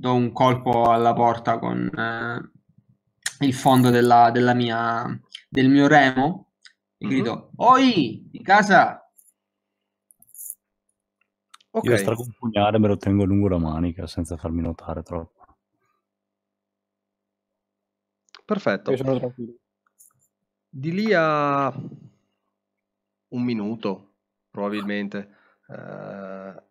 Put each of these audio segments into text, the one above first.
do un colpo alla porta con eh, il fondo della, della mia, del mio remo e mm-hmm. grido, oi, di casa! Okay. Io estraggo un pugnale me lo tengo lungo la manica senza farmi notare troppo. Perfetto. Io sono tranquillo. Di lì a un minuto, probabilmente, eh,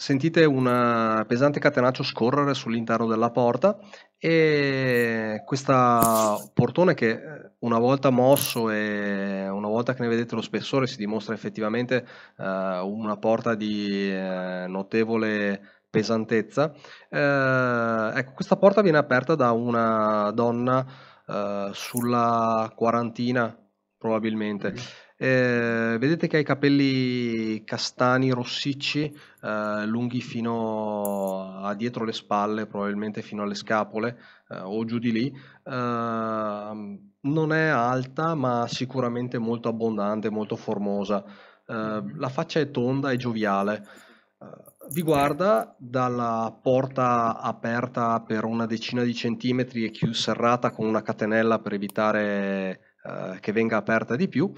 sentite un pesante catenaccio scorrere sull'interno della porta e questo portone che eh, una volta mosso e una volta che ne vedete lo spessore si dimostra effettivamente eh, una porta di eh, notevole pesantezza. Eh, ecco, questa porta viene aperta da una donna eh, sulla quarantina probabilmente. Mm eh, vedete che ha i capelli castani rossicci, eh, lunghi fino a dietro le spalle, probabilmente fino alle scapole eh, o giù di lì. Eh, non è alta, ma sicuramente molto abbondante, molto formosa. Eh, mm-hmm. la faccia è tonda e gioviale. Eh, vi guarda dalla porta aperta per una decina di centimetri e chiusa serrata con una catenella per evitare eh, che venga aperta di più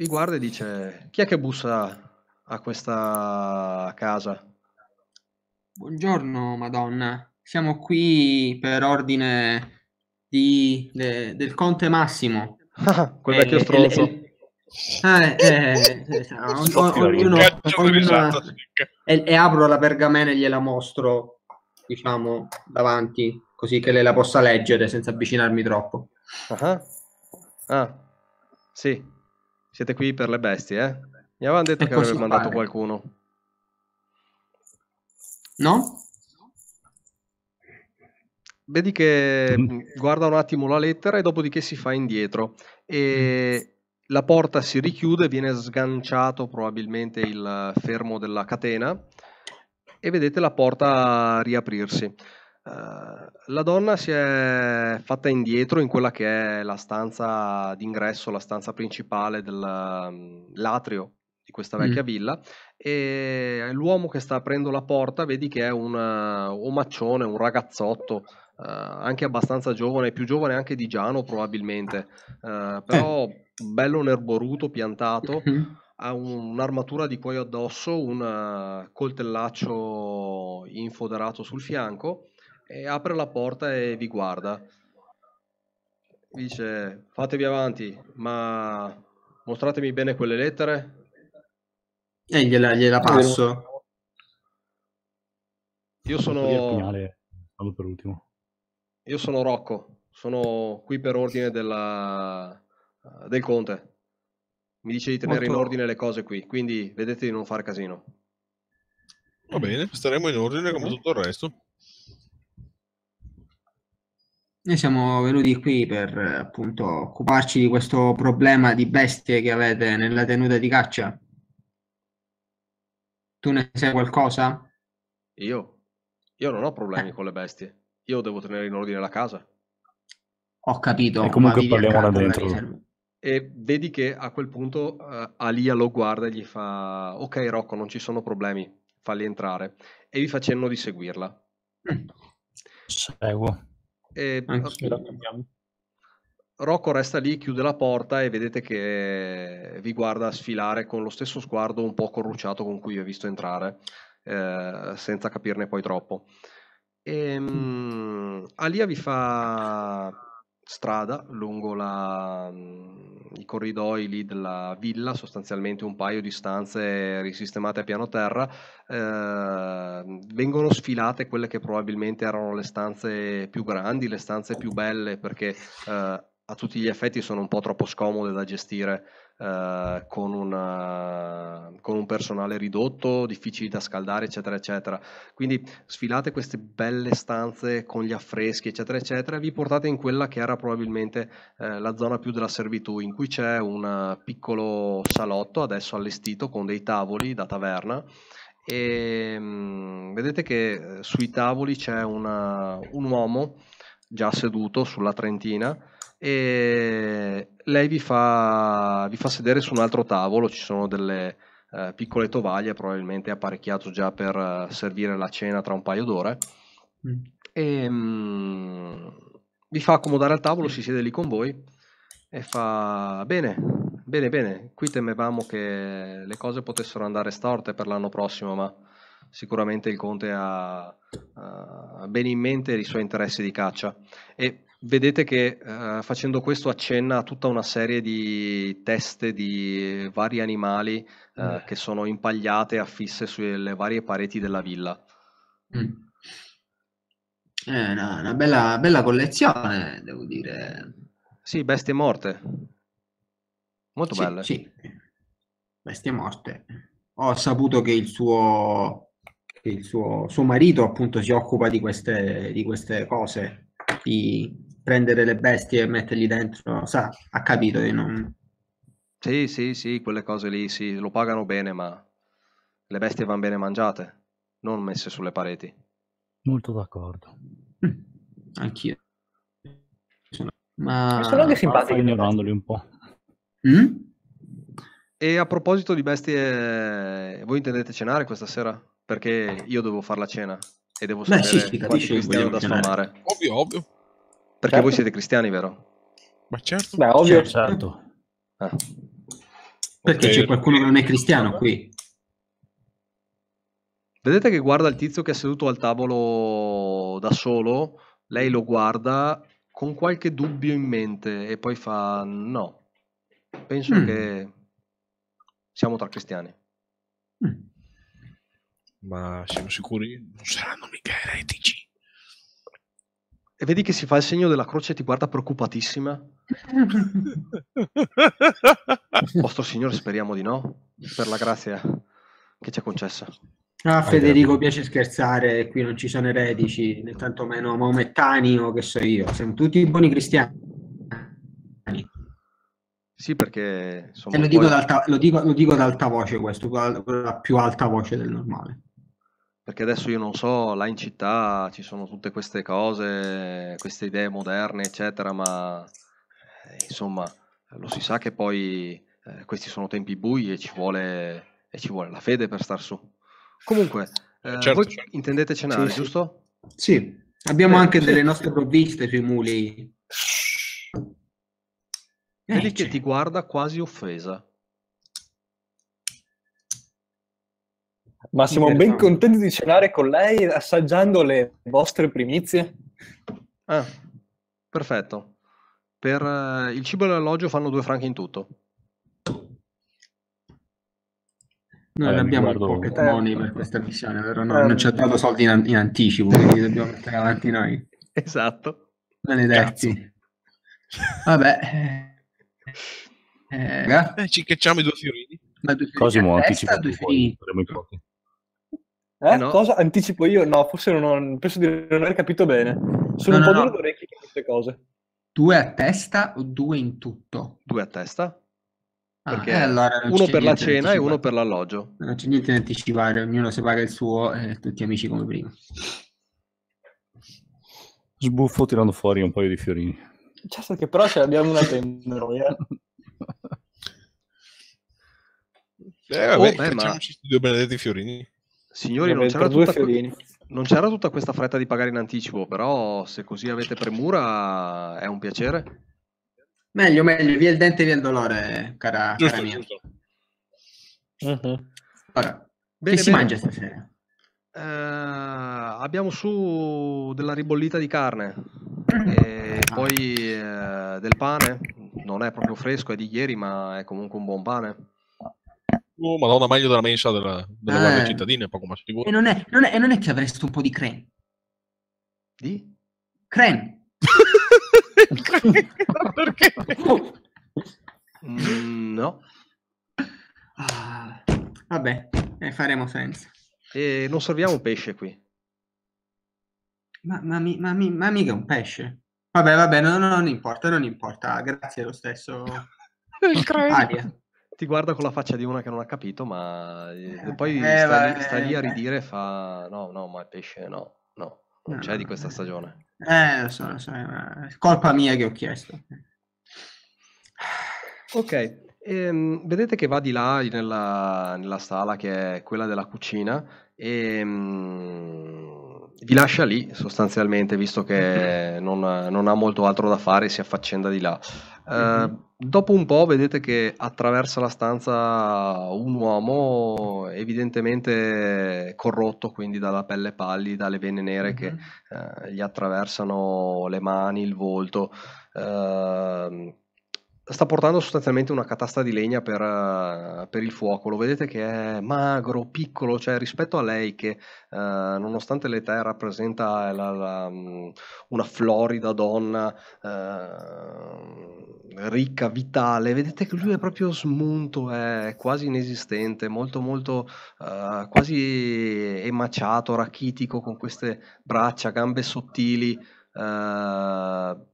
mi guarda e dice chi è che bussa a questa casa? Buongiorno madonna, siamo qui per ordine di, de, del conte Massimo. Ah, quel vecchio stronzo. e, e apro la pergamena e gliela mostro diciamo davanti così che lei la possa leggere senza avvicinarmi troppo uh-huh. ah sì siete qui per le bestie, eh? Mi avevano detto che avrebbe mandato qualcuno. No? Vedi che mm, guarda un attimo la lettera e dopodiché si fa indietro e mm. la porta si richiude, viene sganciato probabilmente il fermo della catena e vedete la porta riaprirsi. Eh, la donna si è fatta indietro in quella che è la stanza d'ingresso, la stanza principale dell'atrio mm, di questa mm. vecchia mm. villa e l'uomo che sta aprendo la porta vedi che è un omaccione, eh, un ragazzotto eh, anche abbastanza giovane, più giovane anche di Giano probabilmente, eh, però eh. bello nerboruto, piantato. Mm-hmm ha un'armatura di cuoio addosso, un eh, coltellaccio infoderato sul fianco e apre la porta e vi guarda. dice fatevi avanti, ma mostratemi bene quelle lettere. E eh, gliela, gliela passo. Io sono... Io sono Rocco, sono qui per ordine della... del conte. Mi dice di tenere Molto... in ordine le cose qui, quindi vedete di non fare casino. Va bene, staremo in ordine come tutto il resto. Noi siamo venuti qui per appunto occuparci di questo problema di bestie che avete nella tenuta di caccia. Tu ne sai qualcosa? Io? Io non ho problemi eh. con le bestie. Io devo tenere in ordine la casa. Ho capito. E comunque parliamo da dentro. E vedi che a quel punto uh, eh, Alia lo guarda e gli fa: Ok, Rocco, non ci sono problemi, falli entrare. E vi fa cenno di seguirla. Mm. Seguo. Ehm, e, Rocco resta lì, chiude la porta e vedete che vi guarda sfilare con lo stesso sguardo un po' corrucciato con cui vi ha visto entrare, eh, senza capirne poi troppo. E, um, Alia vi fa strada lungo la, i corridoi della villa, sostanzialmente un paio di stanze risistemate a piano terra, eh, vengono sfilate quelle che probabilmente erano le stanze più grandi, le stanze più belle, perché eh, a tutti gli effetti sono un po' troppo scomode da gestire eh, con, una, eh, con, un personale ridotto, difficili da scaldare, eccetera, eccetera. Quindi sfilate queste belle stanze con gli affreschi, eccetera, eccetera, e vi portate in quella che era probabilmente eh, la zona più della servitù, in cui c'è un piccolo salotto adesso allestito con dei tavoli da taverna e ehm, mh, vedete che eh, sui tavoli c'è una, un uomo già seduto sulla trentina e, lei vi fa, vi fa sedere su un altro tavolo, ci sono delle eh, piccole tovaglie, probabilmente apparecchiato già per eh, servire la cena tra un paio d'ore. Mm. E mm, vi fa accomodare al tavolo, si siede lì con voi e fa bene, bene, bene. Qui temevamo che le cose potessero andare storte per l'anno prossimo, ma sicuramente il conte ha, ha bene in mente i suoi interessi di caccia. E vedete che eh, facendo questo accenna a tutta una serie di teste di vari animali eh, mm. che sono impagliate affisse sulle varie pareti della villa. Mm. È eh, una, una bella, bella, collezione, devo dire. Sì, bestie morte. Molto sì, belle. Sì, bestie morte. Ho saputo che il suo, il suo, suo marito appunto si occupa di queste, di queste cose, di, prendere le bestie e mettergli dentro, sa, ha capito di non... Sì, sì, sì, quelle cose lì, sì, lo pagano bene, ma le bestie vanno bene mangiate, non messe sulle pareti. Molto d'accordo. Mm, anch'io. Ma... Sono anche simpatico. ignorandoli un po'. Mm? E a proposito di bestie, voi intendete cenare questa sera? Perché io devo fare la cena e devo sapere Beh, sì, sì, quanti cristiano da sfamare. Ovvio, ovvio. Perché certo. voi siete cristiani, vero? Ma certo. Beh, ovvio. Certo. Ah. Perché okay. c'è qualcuno che non è cristiano qui. Vedete che guarda il tizio che è seduto al tavolo da solo, lei lo guarda con qualche dubbio in mente e poi fa no, penso mm. che siamo tra cristiani. Mm. Ma siamo sicuri? Non saranno mica eretici e vedi che si fa il segno della croce e ti guarda preoccupatissima. Vostro Signore, speriamo di no, per la grazia che ci ha concessa. Ah, Federico Vai, piace scherzare, qui non ci sono eretici, né tantomeno maomettani o che so io, siamo tutti buoni cristiani. Sì, perché... Insomma, lo, dico poi... ad alta, lo, dico, lo dico ad alta voce questo, con la più alta voce del normale. Perché adesso io non so, là in città ci sono tutte queste cose, queste idee moderne, eccetera, ma eh, insomma lo si sa che poi eh, questi sono tempi bui e ci, vuole, e ci vuole la fede per star su. Comunque, eh, eh certo, voi certo. intendete cenare, sì, giusto? Sì, abbiamo eh, anche sì. delle nostre provviste sui muli. Vedi che eh, ti guarda quasi offesa. Ma siamo ben contenti di cenare con lei assaggiando le vostre primizie. Ah, perfetto. Per uh, il cibo e l'alloggio fanno due franchi in tutto. Noi eh, abbiamo un pocket eh, money per eh, questa missione, vero? No, eh, non ci ha dato soldi in, in anticipo, quindi dobbiamo mettere avanti noi. Esatto. Benedetti. Vabbè. Eh, eh, ci cacciamo i due fiorini. Ma due fiorini Cosimo, a testa, due fiorini. Poi, eh, eh? no. Cosa anticipo io? No, forse non ho, penso di non aver capito bene. Sono no, un no, po' duro d'orecchio con queste cose. Due a testa o due in tutto? Due a testa. Ah, eh, allora uno per la cena e uno per l'alloggio. Non c'è niente da anticipare, ognuno si paga il suo e eh, tutti amici come prima. Sbuffo tirando fuori un paio di fiorini. Certo che però ce l'abbiamo una tenda noi, eh. Eh, vabbè, oh, beh, ma... studio benedetti fiorini. Signori, non c'era, tutta, non c'era, tutta questa fretta di pagare in anticipo, però se così avete premura è un piacere. Meglio, meglio, via il dente, via il dolore, cara, giusto, cara mia. Uh-huh. Ora, bene, che si bene. mangia stasera? Eh, abbiamo su della ribollita di carne e ah. poi eh, del pane, non è proprio fresco, è di ieri, ma è comunque un buon pane. Oh, madonna, meglio della mensa della, della eh. guardia cittadina, è poco ma sicuro. E non è, non, è, non è che avresti un po' di creme? Di? Creme. Perché? Mm, no. Ah, vabbè, ne eh, faremo senza. E non serviamo pesce qui. Ma, ma, mi, ma, mi, ma mica un pesce. Vabbè, vabbè, no, non importa, non importa. Grazie lo stesso. Il creme. Aria ti guarda con la faccia di una che non ha capito, ma eh, eh poi eh, sta, lì, sta, lì, a eh, ridire e fa no, no, ma il pesce no, no, non no, c'è di questa eh. stagione. Eh, lo so, lo so, è colpa mia che ho chiesto. Ok, Ehm, vedete che va di là nella, nella, sala che è quella della cucina e um, vi lascia lì sostanzialmente visto che mhm. non, non, ha molto altro da fare si affaccenda di là. Mm-hmm. Uh, dopo un po' vedete che attraversa la stanza un uomo evidentemente corrotto, quindi dalla pelle pallida, le vene nere mm-hmm. che uh, gli attraversano le mani, il volto. Uh, sta portando sostanzialmente una catasta di legna per, eh, per, il fuoco. Lo vedete che è magro, piccolo, cioè rispetto a lei che eh, nonostante l'età rappresenta la, la, mm, una florida donna eh, ricca, vitale, vedete che lui è proprio smunto, è quasi inesistente, molto molto eh, quasi emaciato, rachitico, con queste braccia, gambe sottili. Uh,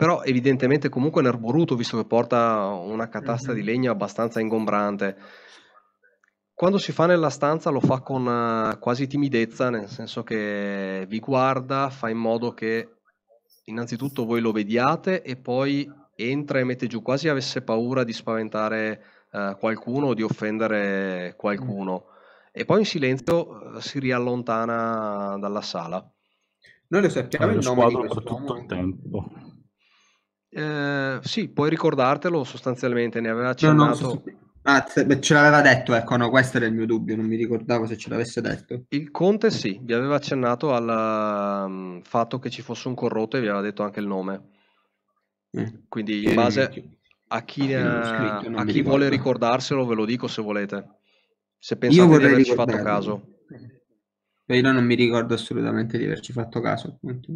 però evidentemente comunque è nerboruto visto che porta una catasta mm-hmm. di legno abbastanza ingombrante. Quando si fa nella stanza lo fa con eh, quasi timidezza, nel senso che vi guarda, fa in modo che innanzitutto voi lo vediate e poi entra e mette giù, quasi avesse paura di spaventare eh, qualcuno o di offendere qualcuno. Mm. E poi in silenzio eh, si riallontana dalla sala. Noi lo sappiamo eh, il nome di questo per tutto il tempo. Eh, sì, puoi ricordartelo sostanzialmente, ne aveva accennato. No, no, Ah, ce l'aveva detto, ecco, no, questo era il mio dubbio, non mi ricordavo se ce l'avesse detto. Il Conte sì, vi aveva accennato al um, fatto che ci fosse un corrotto e vi aveva detto anche il nome. Eh. Quindi in eh, base a chi, a, scritto, a chi vuole ricordarselo ve lo dico se volete, se pensate di averci fatto caso. Io non mi ricordo assolutamente di averci fatto caso. Appunto.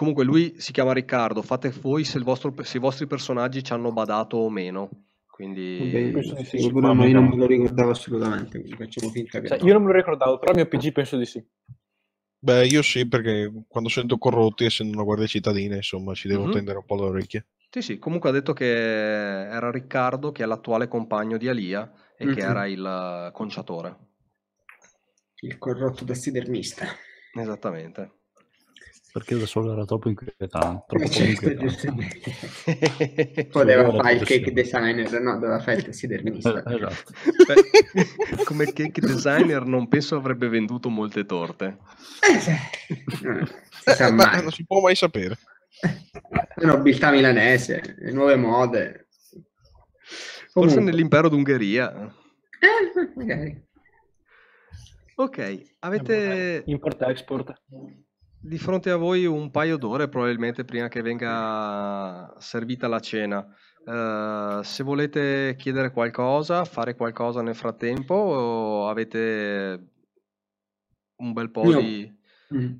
Comunque lui si chiama Riccardo, fate voi se, vostro, se i vostri personaggi ci hanno badato o meno. Quindi... Okay, sì, sì, io non me lo ricordavo assolutamente, facciamo finta che... Cioè, io non me lo ricordavo, però il mio PG penso di sì. Beh, io sì, perché quando sento corrotti, essendo una guardia cittadina, insomma, ci devo mm-hmm. tendere un po' le orecchie. Sì, sì, comunque ha detto che era Riccardo, che è l'attuale compagno di Alia e mm-hmm. che mhm. era il conciatore. Il corrotto tassidermista. Esattamente perché da solo era troppo inquietante. Troppo certo, inquietante. Poteva fare il cake designer, no, doveva fare il tassidermista. Eh, esatto. Beh, come cake designer non penso avrebbe venduto molte torte. Eh, si eh, non si può mai sapere. Nobiltà milanese, le nuove mode. Comunque. Forse nell'impero d'Ungheria. Eh, magari. Ok, avete... Import-export di fronte a voi un paio d'ore probabilmente prima che venga servita la cena. Uh, se volete chiedere qualcosa, fare qualcosa nel frattempo, avete un bel po' Io. di... Mm.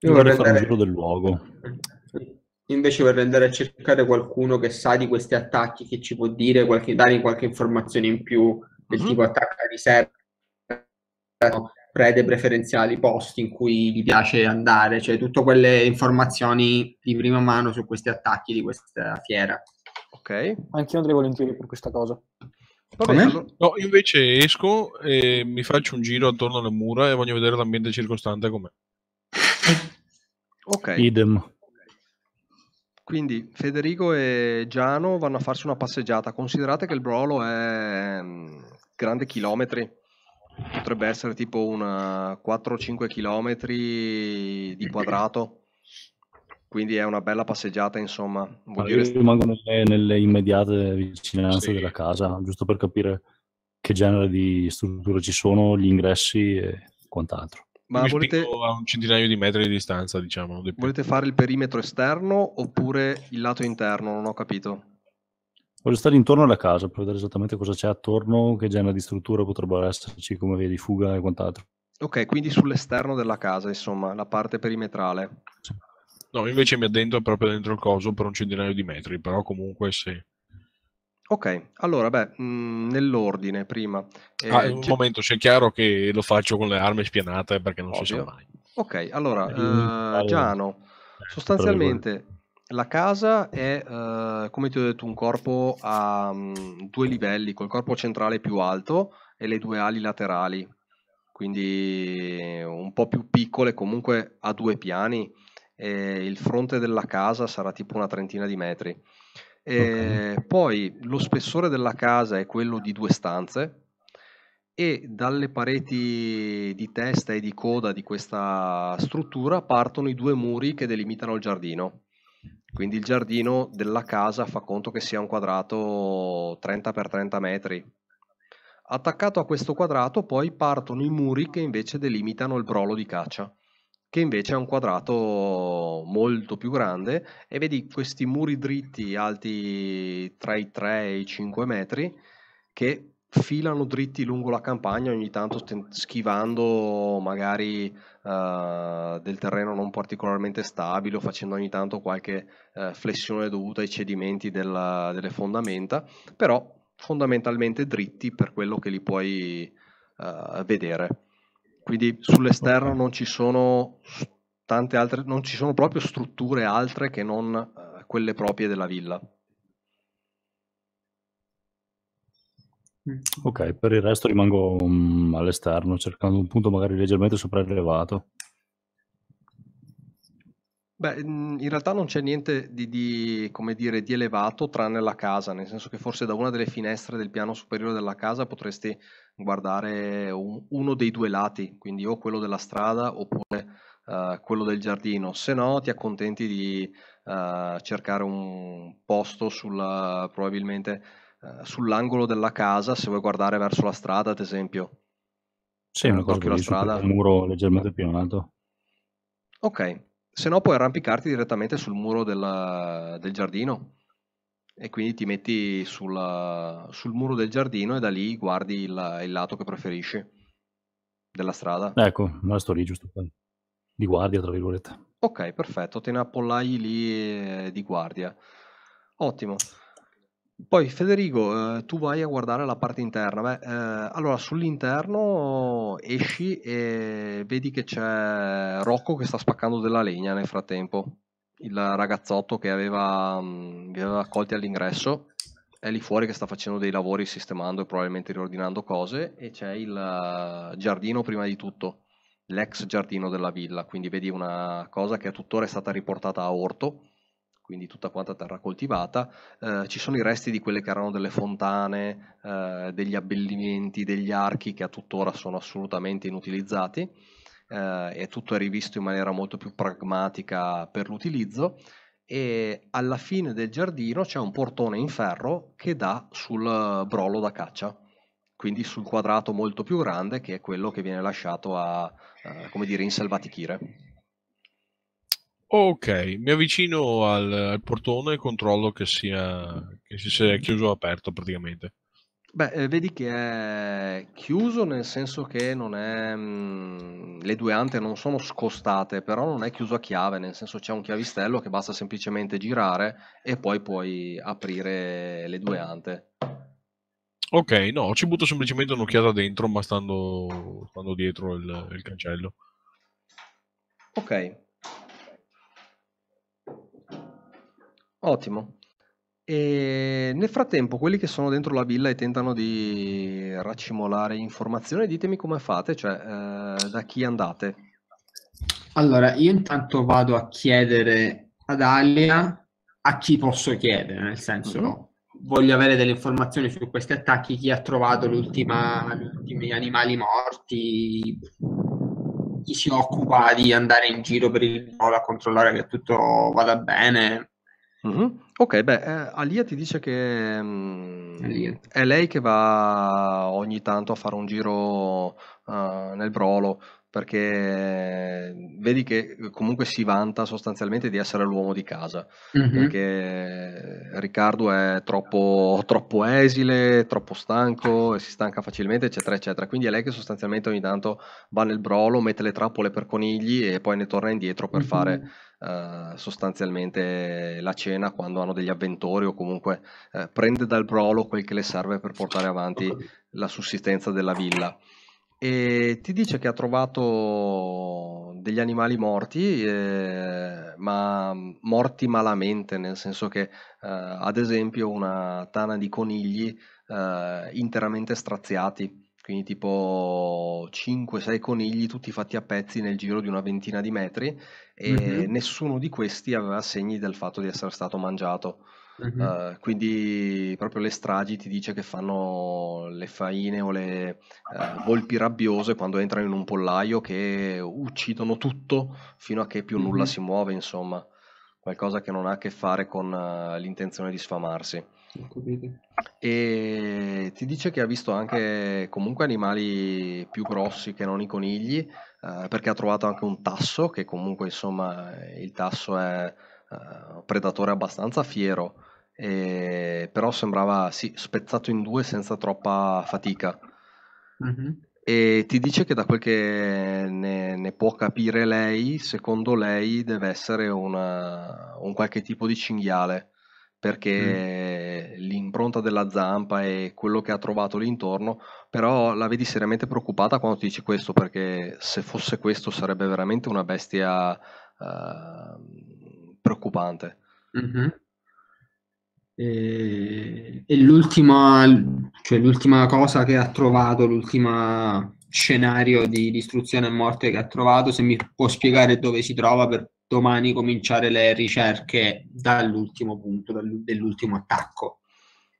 Io vorrei fare un giro del luogo. Invece vorrei andare a cercare qualcuno che sa di questi attacchi, che ci può dire, qualche, dare qualche informazione in più, del mm-hmm. tipo attacca riserva, prede preferenziali, posti in cui gli piace andare, cioè tutte quelle informazioni di prima mano su questi attacchi di questa fiera. Ok. anche io andrei volentieri per questa cosa. Vabbè, no, io invece esco e mi faccio un giro attorno alle mura e voglio vedere l'ambiente circostante com'è. Ok. Idem. Quindi Federico e Giano vanno a farsi una passeggiata. Considerate che il brolo è mm, grande chilometri Potrebbe essere tipo una 4-5 km di quadrato. Quindi è una bella passeggiata, insomma. Vuol Ma dire... Io rimango nelle, nelle immediate vicinanze sì. della casa, giusto per capire che genere di strutture ci sono, gli ingressi e quant'altro. Ma Mi volete... a un centinaio di metri di distanza, diciamo. Di volete fare il perimetro esterno oppure il lato interno? Non ho capito. Voglio stare intorno alla casa per vedere esattamente cosa c'è attorno, che genere di struttura potrebbero esserci, come via di fuga e quant'altro. Ok, quindi sull'esterno della casa, insomma, la parte perimetrale. No, invece mi addentro proprio dentro il coso per un centinaio di metri, però comunque sì. Ok, allora beh, mm, nell'ordine prima. Eh, ah, un c- momento, sia chiaro che lo faccio con le armi spianate perché non Ovvio. si sa mai. Ok, allora, eh, eh Giano, eh, sostanzialmente la casa è, eh, come ti ho detto, un corpo a um, due livelli, col corpo centrale più alto e le due ali laterali, quindi un po' più piccole, comunque a due piani. E il fronte della casa sarà tipo una trentina di metri. Okay. Poi lo spessore della casa è quello di due stanze, e dalle pareti di testa e di coda di questa struttura partono i due muri che delimitano il giardino. Quindi il giardino della casa fa conto che sia un quadrato 30x30 metri. Attaccato a questo quadrato poi partono i muri che invece delimitano il brolo di caccia, che invece è un quadrato molto più grande e vedi questi muri dritti alti tra i 3 e i 5 metri che filano dritti lungo la campagna, ogni tanto schivando magari uh, del terreno non particolarmente stabile o facendo ogni tanto qualche uh, flessione dovuta ai cedimenti della, delle fondamenta, però fondamentalmente dritti per quello che li puoi uh, vedere. Quindi sull'esterno non ci sono tante altre, non ci sono proprio strutture altre che non quelle proprie della villa. Ok, per il resto rimango um, all'esterno, cercando un punto magari leggermente sopraelevato. Beh, mm, in realtà non c'è niente di, di, dire, di, elevato tranne la casa, nel senso che forse da una delle finestre del piano superiore della casa potresti guardare un, uno dei due lati, quindi o quello della strada oppure uh, quello del giardino, se no ti accontenti di uh, cercare un posto sul probabilmente eh, sull'angolo della casa, se vuoi guardare verso la strada, ad esempio. Sì, una cosa che la strada. Il muro leggermente più in alto. Ok, se no puoi arrampicarti direttamente sul muro della, del giardino e quindi ti metti sulla, sul muro del giardino e da lì guardi il, il lato che preferisci della strada. Ecco, ma sto lì giusto poi. Di guardia, tra virgolette. Ok, perfetto, te ne appollai lì eh, di guardia. Ottimo. Poi Federico, eh, tu vai a guardare la parte interna. Beh, eh, allora, sull'interno esci e vedi che c'è Rocco che sta spaccando della legna nel frattempo. Il ragazzotto che aveva, mh, mm, vi aveva accolti all'ingresso è lì fuori che sta facendo dei lavori, sistemando e probabilmente riordinando cose. E c'è il eh, giardino prima di tutto, l'ex giardino della villa. Quindi vedi una cosa che tuttora è stata riportata a orto quindi tutta quanta terra coltivata, eh, ci sono i resti di quelle che erano delle fontane, eh, degli abbellimenti, degli archi che a tuttora sono assolutamente inutilizzati eh, e tutto è rivisto in maniera molto più pragmatica per l'utilizzo e alla fine del giardino c'è un portone in ferro che dà sul brolo da caccia quindi sul quadrato molto più grande che è quello che viene lasciato a, eh, come dire, inselvatichire. Ok, mi avvicino al, al portone e controllo che sia, che sia chiuso o aperto praticamente. Beh, eh, vedi che è chiuso nel senso che non è, mh, mm, le due ante non sono scostate, però non è chiuso a chiave, nel senso c'è un chiavistello che basta semplicemente girare e poi puoi aprire le due ante. Ok, no, ci butto semplicemente un'occhiata dentro, ma stando, stando dietro il, il cancello. Ok, Ottimo. E nel frattempo, quelli che sono dentro la villa e tentano di raccimolare informazioni, ditemi come fate, cioè eh, da chi andate. Allora, io intanto vado a chiedere ad Alia a chi posso chiedere, nel senso mm-hmm. voglio avere delle informazioni su questi attacchi, chi ha trovato gli ultimi animali morti, chi si occupa di andare in giro per il volo a controllare che tutto vada bene Mm-hmm. Ok, beh, eh, Alia ti dice che mm, è lei che va ogni tanto a fare un giro uh, nel brolo perché vedi che comunque si vanta sostanzialmente di essere l'uomo di casa, mm-hmm. perché Riccardo è troppo, troppo, esile, troppo stanco e si stanca facilmente, eccetera, eccetera. Quindi è lei che sostanzialmente ogni tanto va nel brolo, mette le trappole per conigli e poi ne torna indietro per mm-hmm. fare Uh, sostanzialmente la cena quando hanno degli avventori o comunque uh, prende dal brolo quel che le serve per portare avanti la sussistenza della villa. E ti dice che ha trovato degli animali morti, eh, ma morti malamente, nel senso che eh, ad esempio una tana di conigli eh, interamente straziati, quindi tipo 5-6 conigli tutti fatti a pezzi nel giro di una ventina di metri e mm-hmm. nessuno di questi aveva segni del fatto di essere stato mangiato. Ehm, quindi proprio le stragi ti dice che fanno le faine o le uh, volpi rabbiose quando entrano in un pollaio che uccidono tutto fino a che più mm-hmm. nulla si muove, insomma, qualcosa che non ha a che fare con uh, l'intenzione di sfamarsi. E ti dice che ha visto anche comunque animali più grossi che non i conigli, eh, perché ha trovato anche un tasso, che comunque insomma il tasso è eh, un predatore abbastanza fiero eh, però sembrava sì, spezzato in due senza troppa fatica. Mm-hmm. E ti dice che da quel che ne, ne può capire lei, secondo lei deve essere una, un qualche tipo di cinghiale, perché mm. l'impronta della zampa e quello che ha trovato lì intorno, però la vedi seriamente preoccupata quando ti dice questo, perché se fosse questo sarebbe veramente una bestia uh, preoccupante. Mm-hmm. E, eh, e l'ultima, cioè l'ultima, cosa che ha trovato, l'ultimo scenario di distruzione e morte che ha trovato, se mi può spiegare dove si trova per domani cominciare le ricerche dall'ultimo punto, dell'ultimo attacco.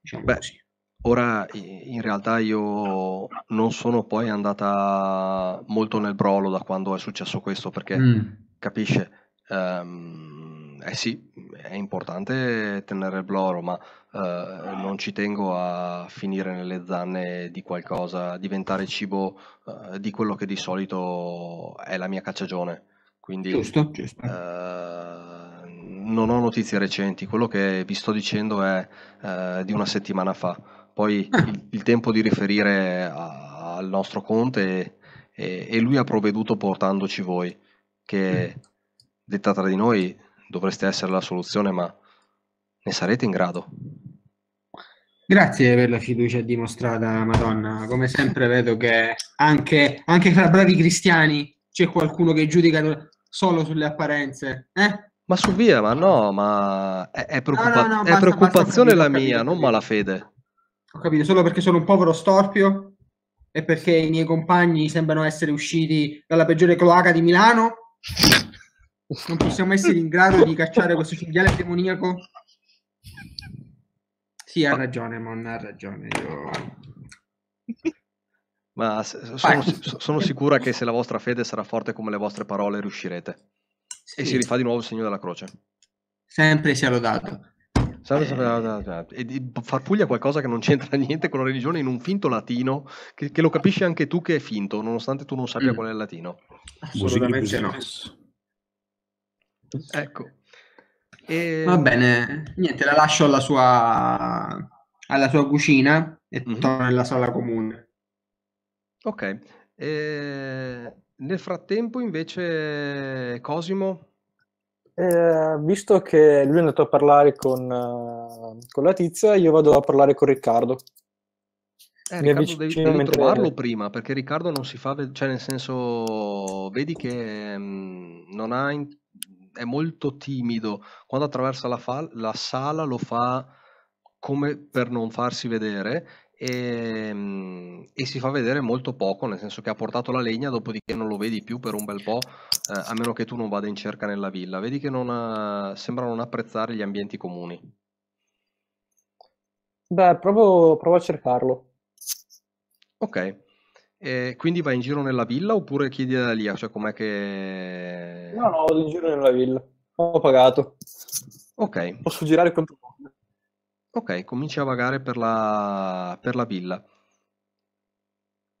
Diciamo Beh, così. Ora in realtà io non sono poi andata molto nel brolo da quando è successo questo perché mm. capisce. Um, eh sì, è importante tenere il bloro, ma eh, non ci tengo a finire nelle zanne di qualcosa, a diventare cibo eh, di quello che di solito è la mia cacciagione. Quindi, giusto, giusto. Eh, non ho notizie recenti, quello che vi sto dicendo è eh, di una settimana fa. Poi ah. il, il, tempo di riferire a, al nostro conte e, e, lui ha provveduto portandoci voi, che mm. detta tra di noi dovreste essere la soluzione, ma ne sarete in grado. Grazie per la fiducia dimostrata, Madonna. Come sempre vedo che anche, anche fra bravi cristiani c'è qualcuno che giudica solo sulle apparenze. Eh? Ma su via, ma no, ma è, è, preoccupa- no, no, no, basta, è preoccupazione basta, capito, la mia, non malafede. Ho capito, solo perché sono un povero storpio e perché i miei compagni sembrano essere usciti dalla peggiore cloaca di Milano. Non possiamo essere in grado di cacciare questo cinghiale demoniaco? Sì, ha ragione, Mon, ha ragione. Io... Ma sono, sono, sicura che se la vostra fede sarà forte come le vostre parole riuscirete. Sì. E si rifà di nuovo il segno della croce. Sempre sia lodato. Eh. Eh. E far Puglia qualcosa che non c'entra niente con la religione in un finto latino, che, che lo capisci anche tu che è finto, nonostante tu non sappia mm. qual è il latino. Assolutamente no. Esatto, ecco. E... Va ehm bene, niente, la lascio alla sua, alla sua cucina e mm-hmm. torno nella sala comune. Ok. E... Ehm, nel frattempo invece Cosimo eh, visto che lui è andato a parlare con, uh, con, la tizia, io vado a parlare con Riccardo. Eh, Mi Riccardo devi, devi trovarlo vede. prima, perché Riccardo non si fa, cioè nel senso, vedi che mh, mm, non ha in- è molto timido. Quando attraversa la, fa- la sala lo fa come per non farsi vedere e, ehm, e, si fa vedere molto poco, nel senso che ha portato la legna, dopodiché non lo vedi più per un bel po', eh, a meno che tu non vada in cerca nella villa. Vedi che non ha, eh, sembra non apprezzare gli ambienti comuni. Beh, provo, provo a cercarlo. Ok, e quindi vai in giro nella villa oppure chiedi da Lia? Cioè, com'è che. No, no, vado in giro nella villa. Ho pagato. Ok. Posso girare quanto voglio. Ok, cominci a vagare per la, per la villa.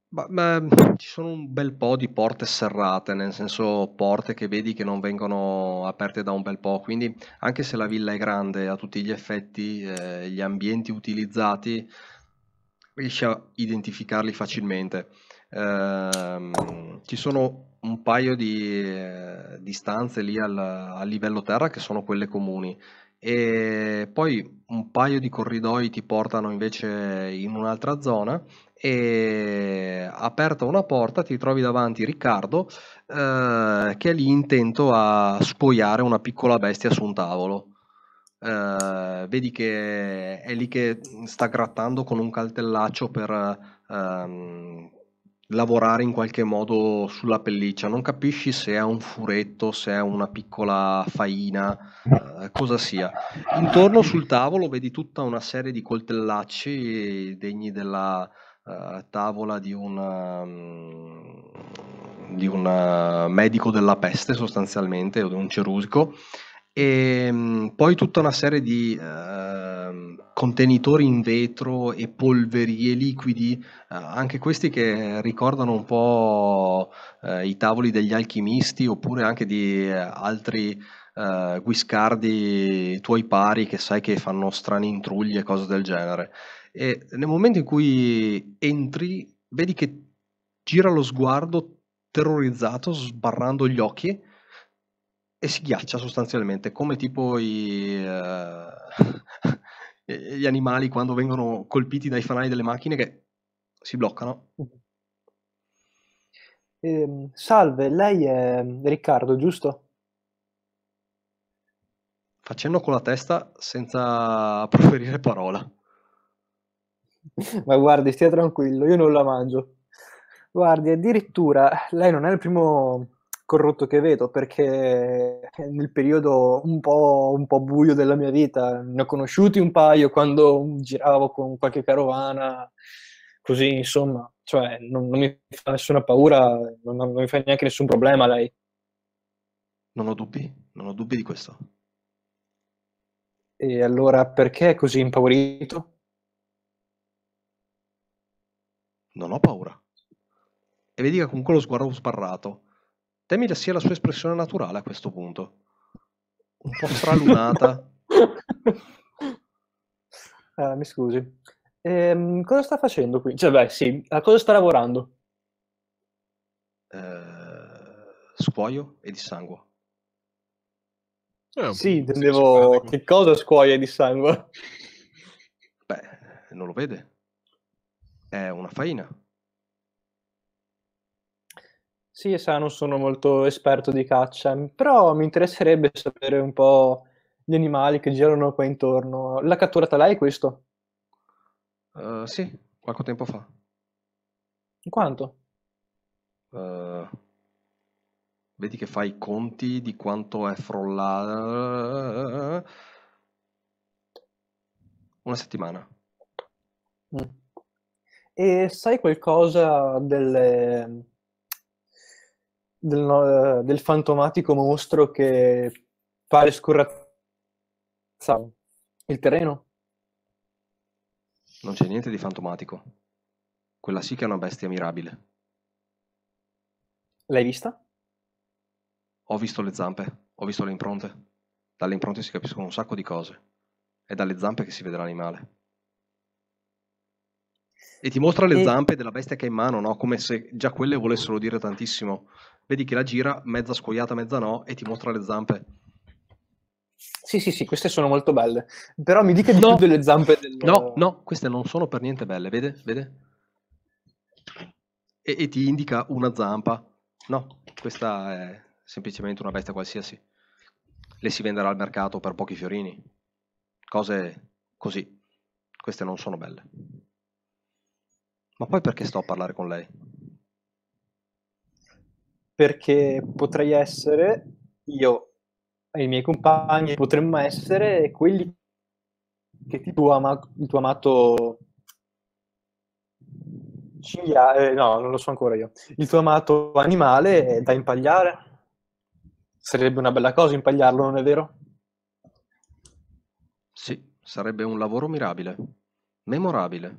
Ma, ma, mm, ci sono un bel po' di porte serrate, nel senso porte che vedi che non vengono aperte da un bel po', quindi anche se la villa è grande a tutti gli effetti, eh, gli ambienti utilizzati riesci a identificarli facilmente ehm, ci sono un paio di, eh, di stanze lì al, a livello terra che sono quelle comuni e poi un paio di corridoi ti portano invece in un'altra zona e aperta una porta ti trovi davanti Riccardo eh, che è lì intento a spoiare una piccola bestia su un tavolo. Eh, vedi che è lì che sta grattando con un caltellaccio per, ehm, lavorare in qualche modo sulla pelliccia, non capisci se è un furetto, se è una piccola faina, eh, cosa sia. Intorno sul tavolo vedi tutta una serie di coltellacci degni della eh, tavola di un, mm, di un eh, medico della peste sostanzialmente o di un cerusico. E ehm, poi tutta una serie di eh, contenitori in vetro e polveri e liquidi, eh, anche questi che ricordano un po' eh, i tavoli degli alchimisti oppure anche di eh, altri eh, guiscardi tuoi pari che sai che fanno strani intrugli e cose del genere. E nel momento in cui entri, vedi che gira lo sguardo terrorizzato, sbarrando gli occhi e si ghiaccia sostanzialmente, come tipo i, uh, gli animali quando vengono colpiti dai fanali delle macchine che si bloccano. Eh, salve, lei è Riccardo, giusto? Facendo con la testa senza proferire parola. Ma guardi, stia tranquillo, io non la mangio. Guardi, addirittura lei non è il primo corrotto che vedo, perché nel periodo un po', un po', buio della mia vita ne ho conosciuti un paio quando giravo con qualche carovana, così insomma, cioè non, non mi fa nessuna paura, non, non mi fa neanche nessun problema lei. Non ho dubbi, non ho dubbi di questo. E allora perché è così impaurito? Non ho paura. E vedi che con quello sguardo sbarrato Temi sia la sua espressione naturale a questo punto. Un po' stralunata. ah, mi scusi. Ehm, cosa sta facendo qui? Cioè, beh, sì, a cosa sta lavorando? Eh, scuoio e di sangue. Eh, sì, intendevo che cosa scuoia di sangue? Beh, non lo vede. È una faina. Sì, sa, non sono molto esperto di caccia, però mi interesserebbe sapere un po' gli animali che girano qua intorno. L'ha catturata lei questo? Eh, sì, qualche tempo fa. In quanto? Eh, vedi che fai i conti di quanto è frollata. Una settimana. Mm. E sai qualcosa delle del, eh, del fantomatico mostro che fare scorrazzare il terreno? Non c'è niente di fantomatico. Quella sì che è una bestia mirabile. L'hai vista? Ho visto le zampe, ho visto le impronte. Dalle impronte si capiscono un sacco di cose. È dalle zampe che si vede l'animale. E ti mostra le e... zampe della bestia che ha in mano, no? Come se già quelle volessero dire tantissimo vedi che la gira mezza scoiata, mezza no, e ti mostra le zampe. Sì, sì, sì, queste sono molto belle. Però mi dica di no. più delle zampe del... No, no, queste non sono per niente belle, vede? Vede? E, e ti indica una zampa. No, questa è semplicemente una bestia qualsiasi. Le si venderà al mercato per pochi fiorini. Cose così. Queste non sono belle. Ma poi perché sto a parlare con lei? perché potrei essere io e i miei compagni, potremmo essere quelli che ti, tuo ama, il tuo amato Ciglia, eh, no, non lo so ancora io. Il tuo amato animale da impagliare. Sarebbe una bella cosa impagliarlo, non è vero? Sì, sarebbe un lavoro mirabile, memorabile.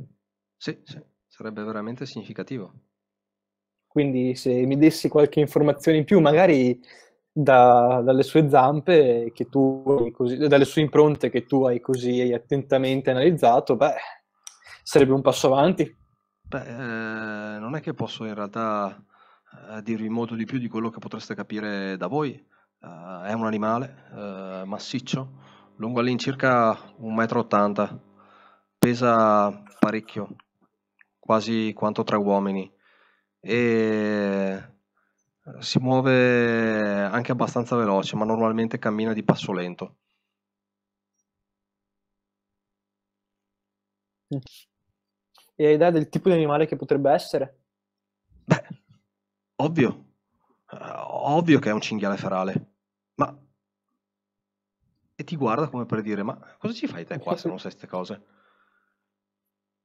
Sì, sì, sarebbe veramente significativo. Quindi se mi dessi qualche informazione in più, magari da, dalle sue zampe, che tu, così, dalle sue impronte che tu hai così attentamente analizzato, beh, sarebbe un passo avanti. Beh, eh, non è che posso in realtà eh, dirvi molto di più di quello che potreste capire da voi. Uh, è un animale uh, massiccio, lungo all'incirca 1,80 m, pesa parecchio, quasi quanto tre uomini e si muove anche abbastanza veloce, ma normalmente cammina di passo lento. E hai idea del tipo di animale che potrebbe essere? Beh, ovvio. Eh, ovvio che è un cinghiale ferale. Ma... E ti guarda come per dire, ma cosa ci fai te qua se non sai queste cose?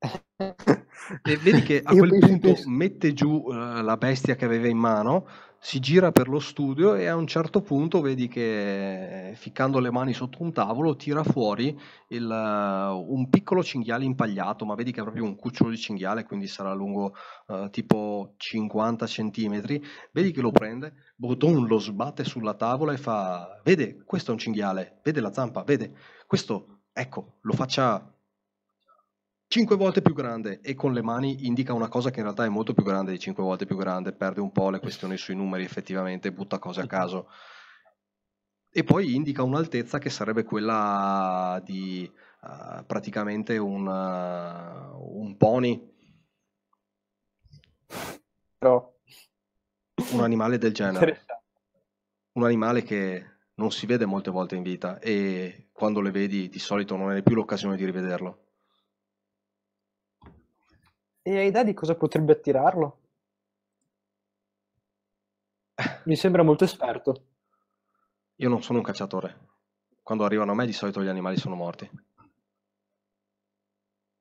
E vedi che a quel punto penso. mette giù uh, la bestia che aveva in mano, si gira per lo studio e a un certo punto vedi che eh, ficcando le mani sotto un tavolo tira fuori il, uh, un piccolo cinghiale impagliato, ma vedi che è proprio un cucciolo di cinghiale, quindi sarà lungo uh, tipo 50 centimetri. Vedi che lo prende, Bouton lo sbatte sulla tavola e fa, vede, questo è un cinghiale, vede la zampa, vede, questo, ecco, lo faccia 5 volte più grande e con le mani indica una cosa che in realtà è molto più grande di 5 volte più grande, perde un po' le questioni sui numeri effettivamente, butta cose a caso. E poi indica un'altezza che sarebbe quella di uh, praticamente un, uh, un pony. No. Un animale del genere. Un animale che non si vede molte volte in vita e quando le vedi di solito non hai più l'occasione di rivederlo. E hai idea di cosa potrebbe attirarlo? Mi sembra molto esperto. Io non sono un cacciatore. Quando arrivano a me di solito gli animali sono morti.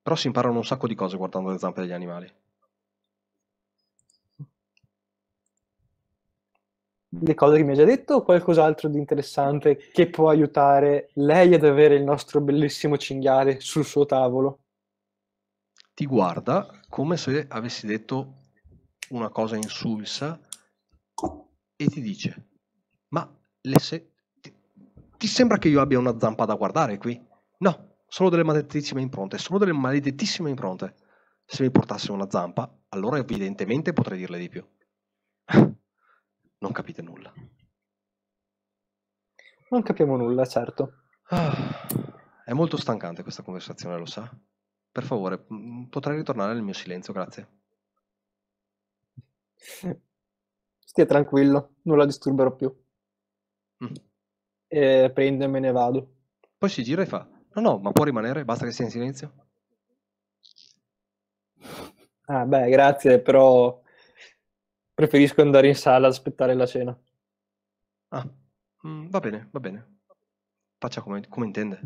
Però si imparano un sacco di cose guardando le zampe degli animali. Le cose che mi ha già detto o qualcos'altro di interessante che può aiutare lei ad avere il nostro bellissimo cinghiale sul suo tavolo? ti guarda come se avessi detto una cosa insulsa e ti dice, ma se... ti... ti sembra che io abbia una zampa da guardare qui? No, sono delle maledettissime impronte, sono delle maledettissime impronte. Se mi portasse una zampa, allora evidentemente potrei dirle di più. non capite nulla. Non capiamo nulla, certo. Ah, è molto stancante questa conversazione, lo sa? Per favore, mm, potrei ritornare nel mio silenzio, grazie. Stia tranquillo, non la disturberò più. Mm. E prendo e me ne vado. Poi si gira e fa: No, no, ma può rimanere, basta che sia in silenzio. Ah, beh, grazie, però preferisco andare in sala ad aspettare la cena. Ah, mm, va bene, va bene. Faccia come, come intende.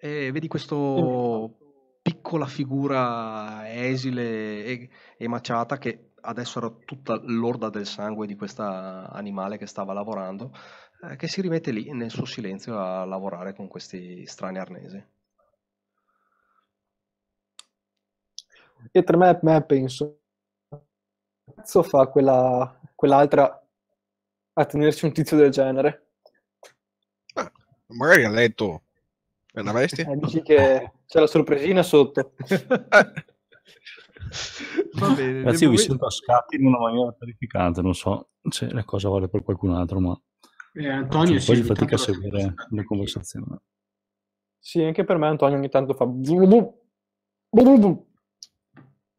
E eh, vedi questo esatto. piccola figura esile e, e maciata che adesso era tutta l'orda del sangue di questo animale che stava lavorando, eh, che si rimette lì nel suo silenzio a lavorare con questi strani arnesi. Io tra me, me penso, cazzo fa quella, quell'altra a tenersi un tizio del genere? Beh, magari ha letto per la vesti? Eh, dici che c'è la sorpresina sotto. Va bene. Ragazzi, io vi sento a scatti in una maniera terrificante, non so se la cosa vale per qualcun altro, ma... Eh, Antonio cioè, sì, poi fatica a seguire le conversazioni. Sì, anche per me Antonio ogni tanto fa...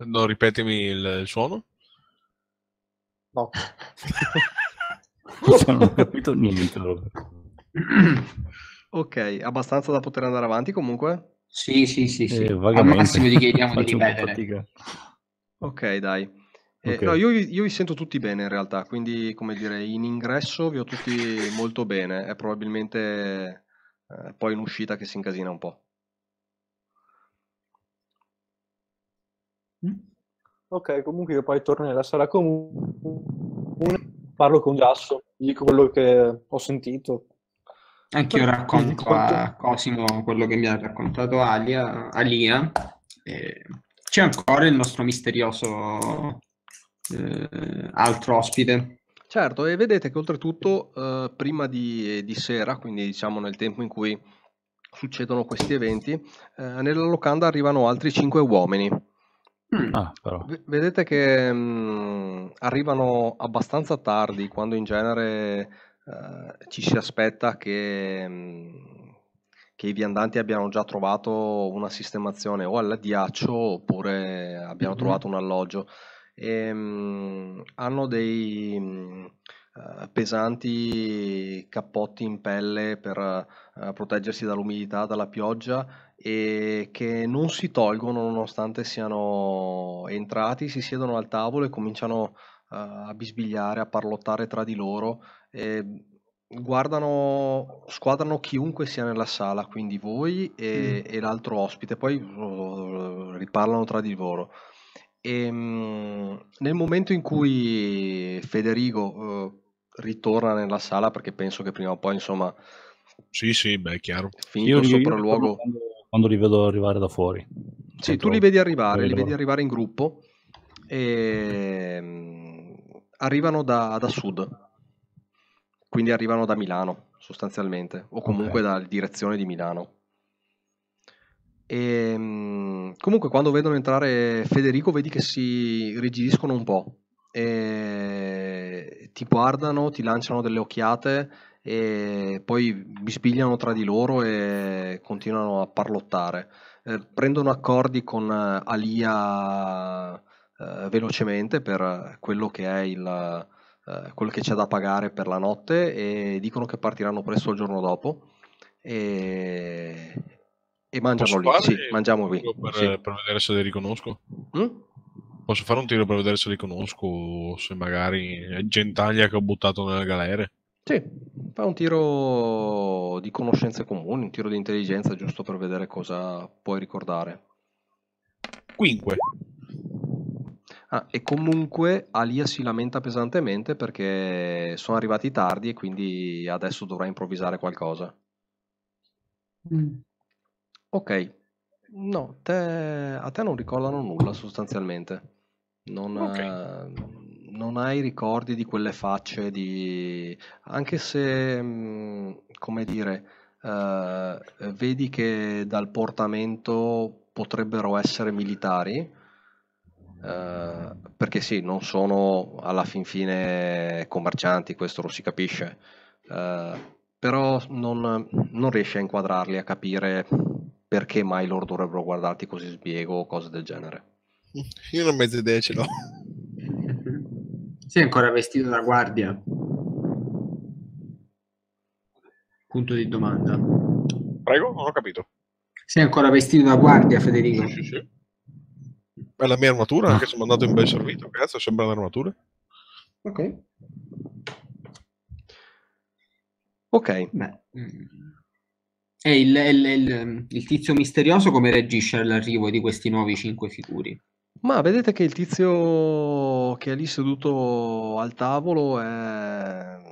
No, ripetimi il, il suono. No. non ho capito niente. Ok, abbastanza da poter andare avanti comunque? Sì, sì, sì, sì. Eh, Al massimo ti chiediamo di ripetere. Ok, dai. Eh, okay. No, io, io, vi sento tutti bene in realtà, quindi come dire, in ingresso vi ho tutti molto bene, è probabilmente eh, poi in uscita che si incasina un po'. Mm. Ok, comunque io poi torno nella sala comune, parlo con Giasso, dico quello che ho sentito, anche io racconto a Cosimo quello che mi ha raccontato Alia, Alia. c'è ancora il nostro misterioso eh, altro ospite. Certo, e vedete che oltretutto eh, prima di, di, sera, quindi diciamo nel tempo in cui succedono questi eventi, eh, nella locanda arrivano altri cinque uomini. Mm. Ah, v- vedete che mh, mm, arrivano abbastanza tardi, quando in genere eh, ci si aspetta che, mm, che, i viandanti abbiano già trovato una sistemazione o all'addiaccio oppure abbiano mm-hmm. trovato un alloggio. E, um, hanno dei um, pesanti cappotti in pelle per uh, proteggersi dall'umidità, dalla pioggia e che non si tolgono nonostante siano entrati, si siedono al tavolo e cominciano uh, a bisbigliare, a parlottare tra di loro eh, guardano, squadrano chiunque sia nella sala, quindi voi e, mm. e l'altro ospite, poi oh, riparlano tra di loro. E, ehm, nel momento in cui Federico uh, ritorna nella sala, perché penso che prima o poi, insomma, sì, sì, beh, è chiaro. Finito il sopralluogo. Quando, quando li vedo arrivare da fuori. Sì, tu li vedi arrivare, li vedi arrivare in gruppo e ehm, arrivano da, da sud quindi arrivano da Milano sostanzialmente, o comunque okay. da direzione di Milano. E, ehm, comunque quando vedono entrare Federico vedi che si rigidiscono un po', e ti guardano, ti lanciano delle occhiate e poi bisbigliano tra di loro e continuano a parlottare. Eh, prendono accordi con eh, Alia eh, velocemente per quello che è il eh, quello che c'è da pagare per la notte e dicono che partiranno presto il giorno dopo e, e mangiano lì. Sì, mangiamo qui. Per, sì. per, vedere se li riconosco. Mm? Posso fare un tiro per vedere se li conosco o se magari è Gentaglia che ho buttato nelle galere? Sì, fa un tiro di conoscenze comuni, un tiro di intelligenza giusto per vedere cosa puoi ricordare. 5. Ah, e comunque Alia si lamenta pesantemente perché sono arrivati tardi e quindi adesso dovrà improvvisare qualcosa. Mm. Ok, no, te... a te non ricordano nulla sostanzialmente. Non, okay. eh, non, hai ricordi di quelle facce di... anche se, mm, come dire, eh, vedi che dal portamento potrebbero essere militari Ehm, perché sì, non sono alla fin fine commercianti, questo lo si capisce, eh, però non, non riesci a inquadrarli, a capire perché mai loro dovrebbero guardarti così sbiego o cose del genere. Io non mezza idea ce l'ho. Sei ancora vestito da guardia? Punto di domanda. Prego, non ho capito. Sei ancora vestito da guardia, Federico? Sì, sì, sì. È la mia armatura, anche se mi è andato in bel ah. servito, cazzo, sembra un'armatura. Ok. Ok. E mm. il, il, il, mm, il, tizio misterioso come reagisce all'arrivo di questi nuovi cinque figuri? Ma vedete che il tizio che è lì seduto al tavolo è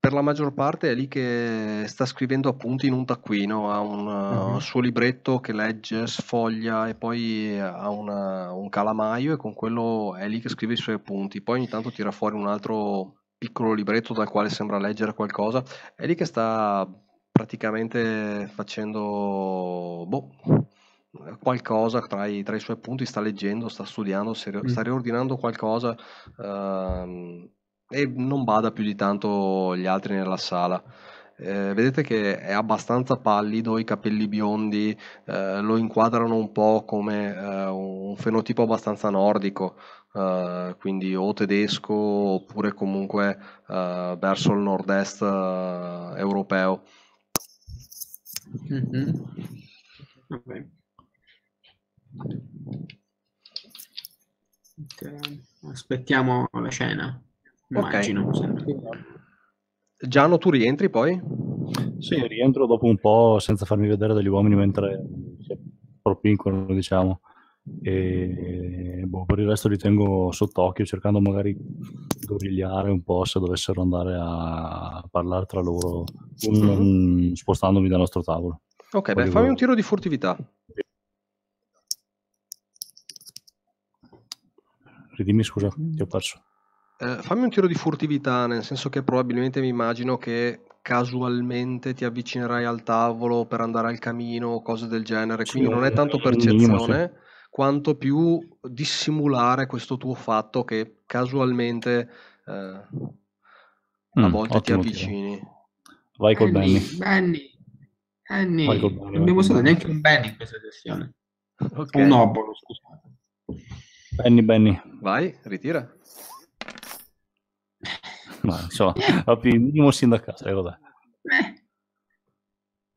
per la maggior parte è lì che sta scrivendo appunti in un taccuino, ha un uh-huh. suo libretto che legge, sfoglia e poi ha una, un calamaio e con quello è lì che scrive i suoi appunti. Poi ogni tanto tira fuori un altro piccolo libretto dal quale sembra leggere qualcosa, è lì che sta praticamente facendo boh, qualcosa tra i, tra i, suoi appunti, sta leggendo, sta studiando, sta mm. riordinando qualcosa. Ehm, e non bada più di tanto gli altri nella sala. Eh, vedete che è abbastanza pallido, i capelli biondi eh, lo inquadrano un po' come eh, un fenotipo abbastanza nordico, eh, quindi o tedesco oppure comunque eh, verso il nord-est eh, europeo. Mm-hmm. Okay. Okay. Aspettiamo la scena immagino. Okay. Giano, tu rientri poi? Sì, rientro dopo un po' senza farmi vedere dagli uomini mentre si propinquano, diciamo. E boh, per il resto li tengo sott'occhio, cercando magari di origliare un po' se dovessero andare a parlare tra loro, mm-hmm. spostandomi dal nostro tavolo. Ok, poi beh, fammi un tiro di furtività. Ridimmi scusa, ti ho perso. Eh, fammi un tiro di furtività, nel senso che probabilmente mi immagino che casualmente ti avvicinerai al tavolo per andare al camino o cose del genere, quindi sì, non è tanto percezione quanto più dissimulare questo tuo fatto che casualmente eh, a mm, volte ti avvicini. Tiro. Vai col Benny. Benny, Benny. Vai col Benny. Non abbiamo usato neanche un Benny in questa sessione. Okay. Un obolo, scusate. Benny, Benny. Vai, ritira ma insomma, al minimo sindacale, eh, vabbè.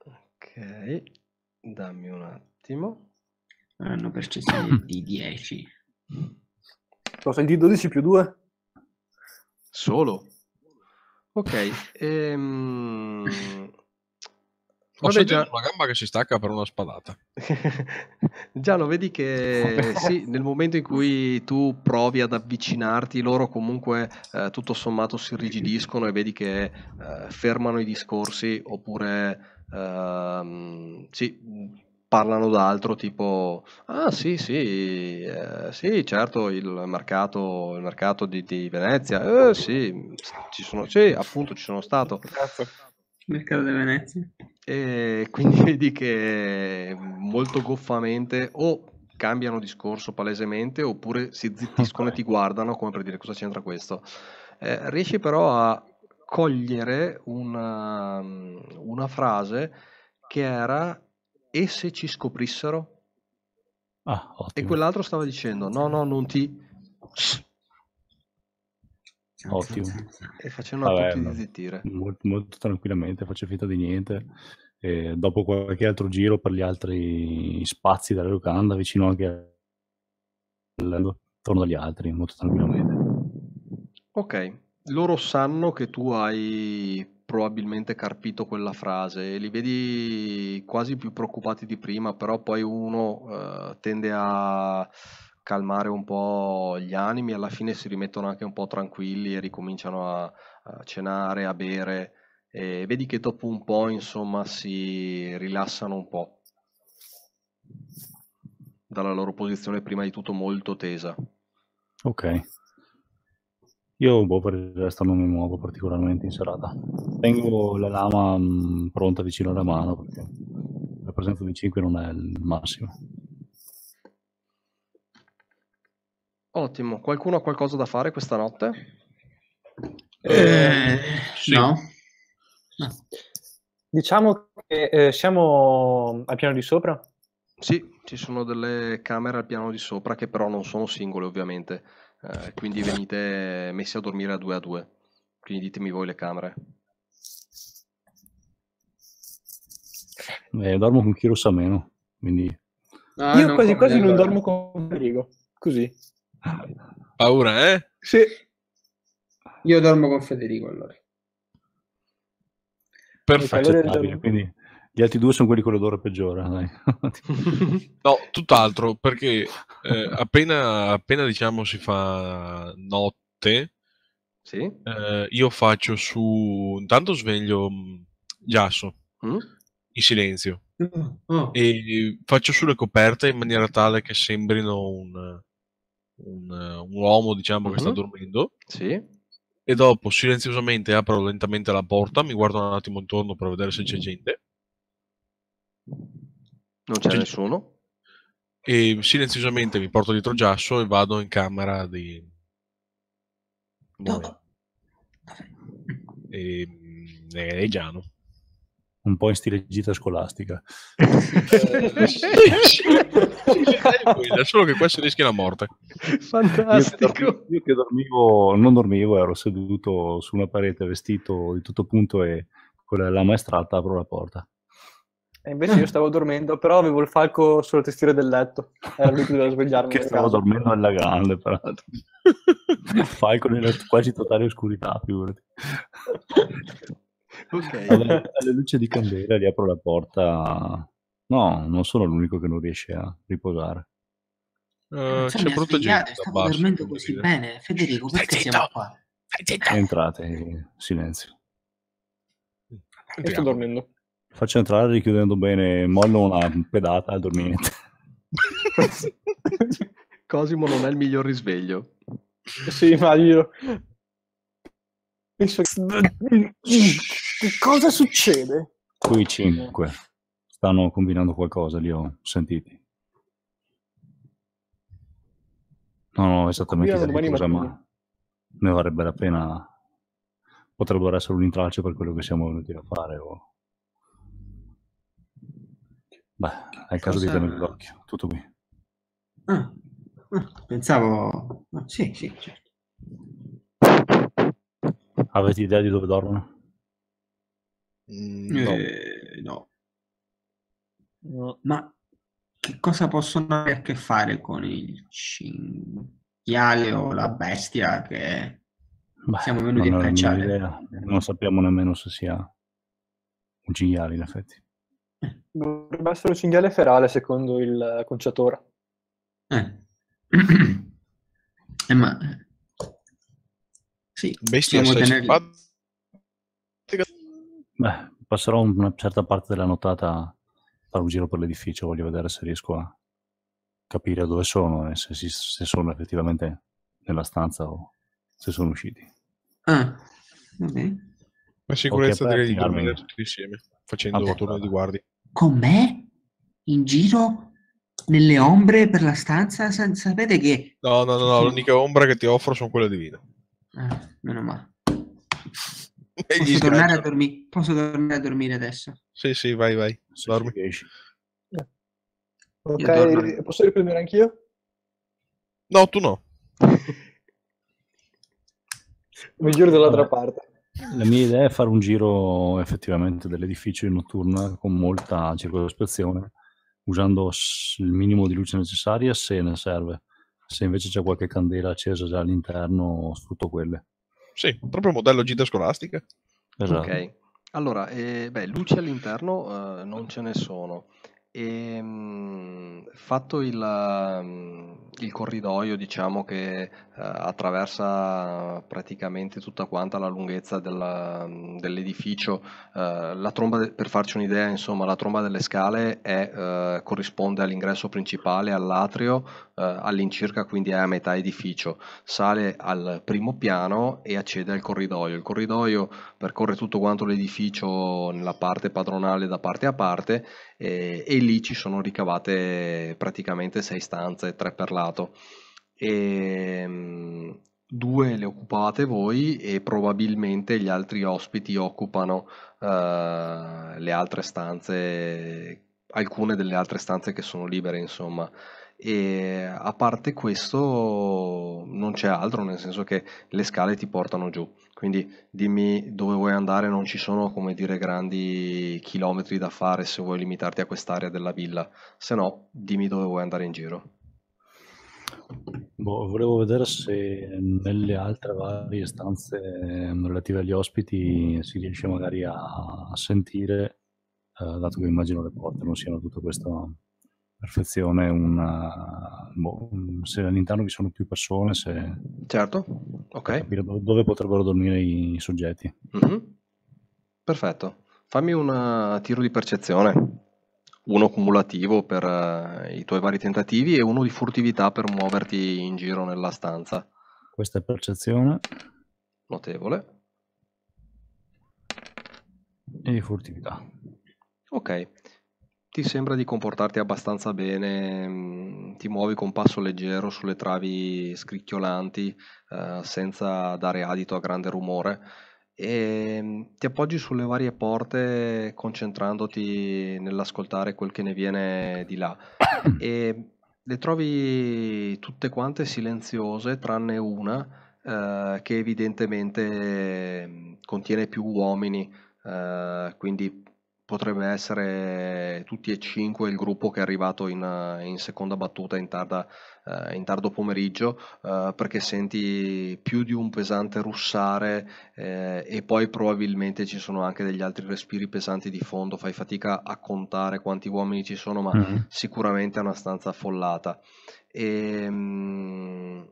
Ok, dammi un attimo. Hanno percezione di 10. Ho sentito 12 più 2? Solo. Ok, ehm... Ho Vabbè, già... una gamba che si stacca per una spadata. già lo vedi che sì, nel momento in cui tu provi ad avvicinarti, loro comunque eh, tutto sommato si irrigidiscono e vedi che eh, fermano i discorsi oppure eh, sì, parlano d'altro, tipo, ah sì, sì, eh, sì, certo, il mercato, il mercato di, di, Venezia, eh, sì, ci sono, sì, appunto ci sono stato. Cazzo. Mercato di Venezia. E quindi vedi che molto goffamente o cambiano discorso palesemente oppure si zittiscono e ti guardano come per dire cosa c'entra questo. Eh, riesci però a cogliere una, una frase che era e se ci scoprissero? Ah, e quell'altro stava dicendo no no non ti Ottimo. E facevano Vabbè, tutti no. zittire. Molto, molto, tranquillamente, faccio finta di niente. E dopo qualche altro giro per gli altri spazi della locanda, vicino anche al... torno dagli altri, molto tranquillamente. Ok, loro sanno che tu hai probabilmente carpito quella frase li vedi quasi più preoccupati di prima, però poi uno uh, tende a calmare un po' gli animi, alla fine si rimettono anche un po' tranquilli e ricominciano a, a cenare, a bere e vedi che dopo un po' insomma si rilassano un po' dalla loro posizione prima di tutto molto tesa. Ok. Io boh, per il resto non mi muovo particolarmente in serata. Tengo la lama mh, mm, pronta vicino alla mano perché la presenza di 5 non è il massimo. Ottimo, qualcuno ha qualcosa da fare questa notte? Eh, eh, sì. no. no. Diciamo che eh, siamo al piano di sopra? Sì, ci sono delle camere al piano di sopra che però non sono singole ovviamente, eh, quindi venite messi a dormire a due a due, quindi ditemi voi le camere. Eh, dormo con chi lo sa meno, quindi... Ah, Io quasi quasi non dormo con Federico, così. Paura, eh? Sì. Io dormo con Federico allora. Perfetto. Allora quindi gli altri due sono quelli con l'odore peggiore. Dai. no, tutt'altro, perché eh, appena, appena diciamo si fa notte, sì. eh, io faccio su... intanto sveglio mm, Giasso, mm? in silenzio, mm. oh. e faccio sulle coperte in maniera tale che sembrino un un, un uomo diciamo che mm-hmm. sta dormendo sì. e dopo silenziosamente apro lentamente la porta, mi guardo un attimo intorno per vedere se c'è mm-hmm. gente. Non c'è, c'è nessuno. E silenziosamente mi porto dietro Giasso e vado in camera di... Dopo. E... Ehm, è Giano un po' in stile gita scolastica. eh, sì, solo che qua si rischia la morte. Fantastico. Io, io che dormivo, non dormivo, ero seduto su una parete vestito di tutto punto e con la maestrata estratta apro la porta. E invece io stavo dormendo, però avevo il falco sulla testiera del letto. Era lui che doveva svegliarmi. che stavo caso. dormendo alla grande, peraltro. il falco nella quasi totale oscurità, figurati. Ok. Alle, alla luce di candela riapro la porta. No, non sono l'unico che non riesce a riposare. Uh, c'è brutta gente. Stavo dormendo così bene. Federico, perché Stai siamo qua? Entrate, silenzio. Io sto dormendo. Faccio entrare richiudendo bene, mollo una pedata al dormiente. Cosimo non è il miglior risveglio. Sì, ma io Penso che... cosa succede? Qui 5. Stanno combinando qualcosa, li ho sentiti. Non ho esattamente domani cosa, ma ne varrebbe la pena. Potrebbero essere un intralcio per quello che siamo venuti a fare. O... Beh, è il caso cosa... di tenere d'occhio, tutto qui. ah, ah pensavo... Ah, sì, sì, certo. Avete idea di dove dormono? Mm, eh, no. Eh, no. no. Ma che cosa possono avere a che fare con il cinghiale o la bestia che Beh, siamo venuti a cacciare? Non, non sappiamo nemmeno se sia un cinghiale in effetti. Eh, dovrebbe essere un cinghiale ferale secondo il conciatore. Eh. eh ma sì, bestia Beh, passerò una certa parte della nottata a fare un giro per l'edificio, voglio vedere se riesco a capire dove sono e se, si, se sono effettivamente nella stanza o se sono usciti. Ah, ok. La sicurezza okay, direi di dormire tutti insieme, facendo okay. turno di guardia. Con me? In giro? Nelle ombre per la stanza Sapete che... No, no, no, no, l'unica ombra che ti offro sono quelle di vino. Eh, meno male. Posso tornare, dormi- posso tornare, a dormire adesso? Sì, sì, vai, vai. Dormi. Eh. Ok, posso riprendere anch'io? No, tu no. Mi giro dall'altra parte. La mia idea è fare un giro effettivamente dell'edificio in notturna con molta circospezione, usando il minimo di luce necessaria se ne serve se invece c'è qualche candela accesa già all'interno, sfrutto quelle. Sì, proprio modello gita scolastica. Esatto. Ok, allora, eh, beh, luci all'interno eh, non ce ne sono. E, ehm, mh, fatto il, mh, il, corridoio, diciamo che eh, attraversa praticamente tutta quanta la lunghezza della, mh, dell'edificio, eh, la tromba de- per farci un'idea, insomma, la tromba delle scale è, eh, corrisponde all'ingresso principale, all'atrio, eh, all'incirca, quindi è a metà edificio. Sale al primo piano e accede al corridoio. Il corridoio percorre tutto quanto l'edificio nella parte padronale da parte a parte eh, e lì ci sono ricavate praticamente sei stanze, tre per lato. E, ehm, due le occupate voi e probabilmente gli altri ospiti occupano eh, le altre stanze, alcune delle altre stanze che sono libere, insomma e a parte questo non c'è altro, nel senso che le scale ti portano giù, quindi dimmi dove vuoi andare, non ci sono come dire grandi chilometri da fare se vuoi limitarti a quest'area della villa, se no dimmi dove vuoi andare in giro. Boh, volevo vedere se nelle altre varie stanze ehm, relative agli ospiti si riesce magari a sentire, eh, dato che immagino le porte non siano tutto questo perfezione una, eh, boh, se all'interno vi sono più persone se certo ok capire dove potrebbero dormire i soggetti mm-hmm. perfetto fammi un eh, tiro di percezione uno cumulativo per uh, i tuoi vari tentativi e uno di furtività per muoverti in giro nella stanza questa è percezione notevole e di furtività ok ti sembra di comportarti abbastanza bene, mm, ti muovi con passo leggero sulle travi scricchiolanti eh, senza dare adito a grande rumore e mm, ti appoggi sulle varie porte concentrandoti nell'ascoltare quel che ne viene di là e le trovi tutte quante silenziose tranne una eh, che evidentemente mm, contiene più uomini eh, quindi potrebbe essere tutti e cinque il gruppo che è arrivato in, eh, in seconda battuta in, tarda, eh, in tardo pomeriggio eh, perché senti più di un pesante russare eh, e poi probabilmente ci sono anche degli altri respiri pesanti di fondo, fai fatica a contare quanti uomini ci sono ma mm-hmm. sicuramente è una stanza affollata. E, ehm, mh,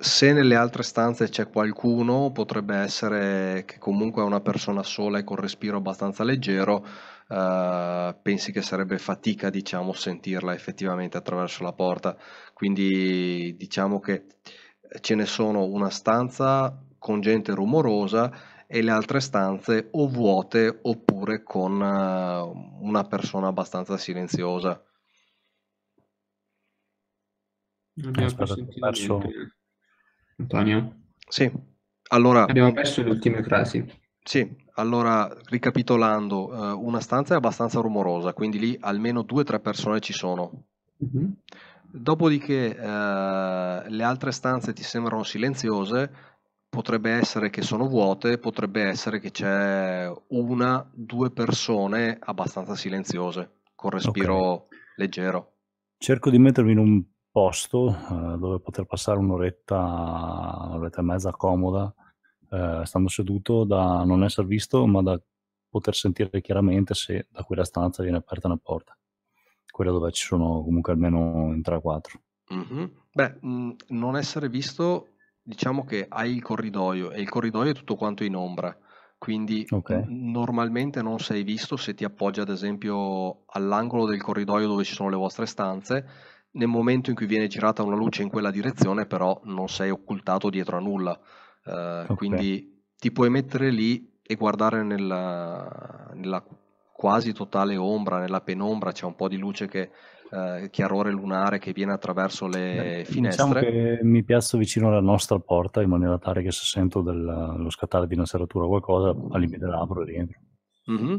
se nelle altre stanze c'è qualcuno, potrebbe essere che comunque è una persona sola e con respiro abbastanza leggero, eh, pensi che sarebbe fatica, diciamo, sentirla effettivamente attraverso la porta. Quindi diciamo che ce ne sono una stanza con gente rumorosa e le altre stanze o vuote oppure con uh, una persona abbastanza silenziosa. Non abbiamo eh, sentito Antonio? Sì, allora... Abbiamo perso le ultime frasi. Sì, allora ricapitolando, eh, una stanza è abbastanza rumorosa, quindi lì almeno due o tre persone ci sono. Mm-hmm. Dopodiché eh, le altre stanze ti sembrano silenziose, potrebbe essere che sono vuote, potrebbe essere che c'è una, due persone abbastanza silenziose, con respiro okay. leggero. Cerco di mettermi in un posto eh, dove poter passare un'oretta, un'oretta e mezza comoda, eh, stando seduto da non essere visto, ma da poter sentire chiaramente se da quella stanza viene aperta una porta, quella dove ci sono comunque almeno in 3-4. Mm-hmm. Beh, mh, non essere visto, diciamo che hai il corridoio e il corridoio è tutto quanto in ombra quindi okay. normalmente non sei visto se ti appoggi ad esempio all'angolo del corridoio dove ci sono le vostre stanze nel momento in cui viene girata una luce in quella direzione, però non sei occultato dietro a nulla. Uh, okay. Quindi ti puoi mettere lì e guardare nella, nella, quasi totale ombra, nella penombra, c'è un po' di luce che uh, chiarore lunare che viene attraverso le Beh, finestre. Diciamo che mi piazzo vicino alla nostra porta in maniera tale che se sento dello scattare di una serratura o qualcosa, al limite l'apro e rientro. Mm-hmm.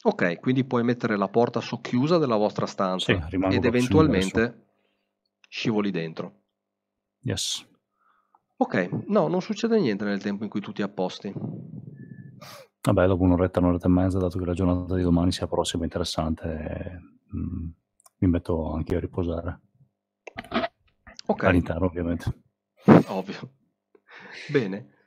Ok, quindi puoi mettere la porta socchiusa della vostra stanza sì, ed eventualmente scivoli dentro. Yes. Ok, no, non succede niente nel tempo in cui tu ti apposti. Vabbè, dopo un'oretta, un'oretta e mezza, dato che la giornata di domani sia prossima interessante, mh, mm, mi metto anche io a riposare. Ok. All'interno, ovviamente. Ovvio. Bene.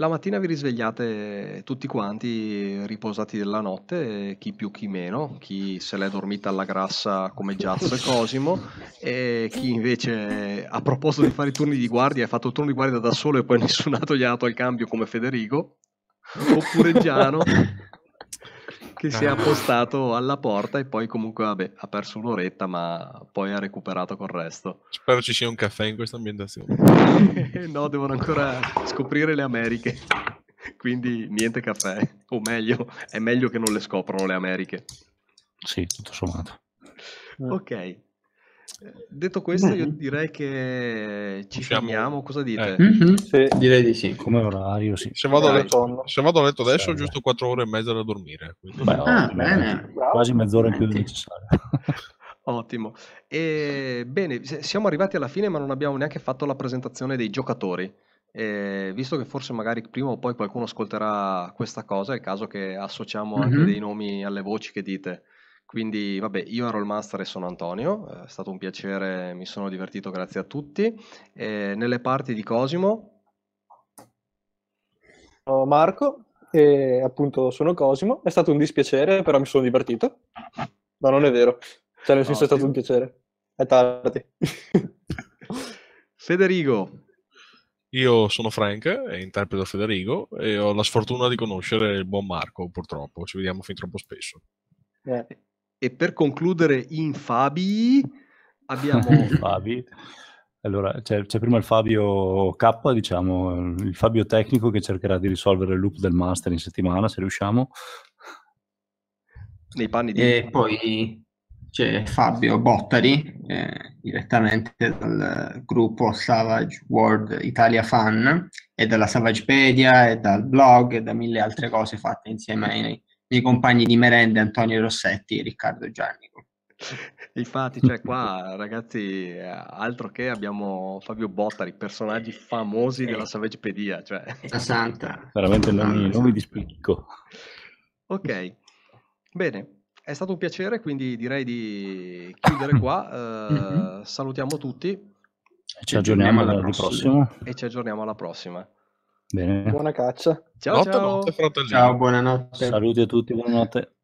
La mattina vi risvegliate tutti quanti riposati della notte, chi più chi meno, chi se l'è dormita alla grassa come Jazz e Cosimo e chi invece ha proposto di fare i turni di guardia ha fatto il turno di guardia da solo e poi nessun altro gli ha dato il cambio come Federico oppure Giano che si è eh. appostato alla porta e poi comunque vabbè, ha perso un'oretta ma poi ha recuperato col resto. Spero ci sia un caffè in questa ambientazione. no, devono ancora scoprire le Americhe, quindi niente caffè, o meglio, è meglio che non le scoprano le Americhe. Sì, tutto sommato. Ok, Detto questo, io mm-hmm. direi che ci fermiamo. Cosa dite? Eh. Mm-hmm. Sì, direi di sì. Come orario, sì. Se vado, a letto, se vado a letto adesso, sì, ho giusto 4 ore e mezza da dormire. Quindi... Beh, ah, bene. Quasi mezz'ora in più del necessario. Ottimo. E, bene, siamo arrivati alla fine, ma non abbiamo neanche fatto la presentazione dei giocatori. E, visto che forse magari prima o poi qualcuno ascolterà questa cosa, è il caso che associamo anche mm-hmm. dei nomi alle voci che dite. Quindi vabbè, io ero il master e sono Antonio, eh, è stato un piacere, mi sono divertito, grazie a tutti. E nelle parti di Cosimo... Sono Marco e appunto sono Cosimo, è stato un dispiacere però mi sono divertito. Ma non è vero, cioè nel senso no, è stato sì. un piacere, è tardi. Federico. Io sono Frank, interpreto Federico e ho la sfortuna di conoscere il buon Marco purtroppo, ci vediamo fin troppo spesso. Eh. E per concludere in Fabi abbiamo... Fabi. Allora, c'è, c'è, prima il Fabio K, diciamo, il Fabio tecnico che cercherà di risolvere il loop del master in settimana, se riusciamo. Nei panni di... E poi c'è Fabio Bottari, eh, direttamente dal gruppo Savage World Italia Fan, e dalla Savagepedia, e dal blog, e da mille altre cose fatte insieme ai miei compagni di merende Antonio Rossetti e Riccardo Giannico. Infatti, cioè qua ragazzi, eh, altro che abbiamo Fabio Bottari, personaggi famosi della Savagepedia, cioè la santa. Veramente nomi, nomi di spicco. Ok, bene, è stato un piacere, quindi direi di chiudere qua. Uh, mm-hmm. Salutiamo tutti. Ci aggiorniamo alla prossima. E ci aggiorniamo alla prossima. Bene. Buona caccia. Ciao, notte, ciao. Ciao, buonanotte. Saluti a tutti, buonanotte.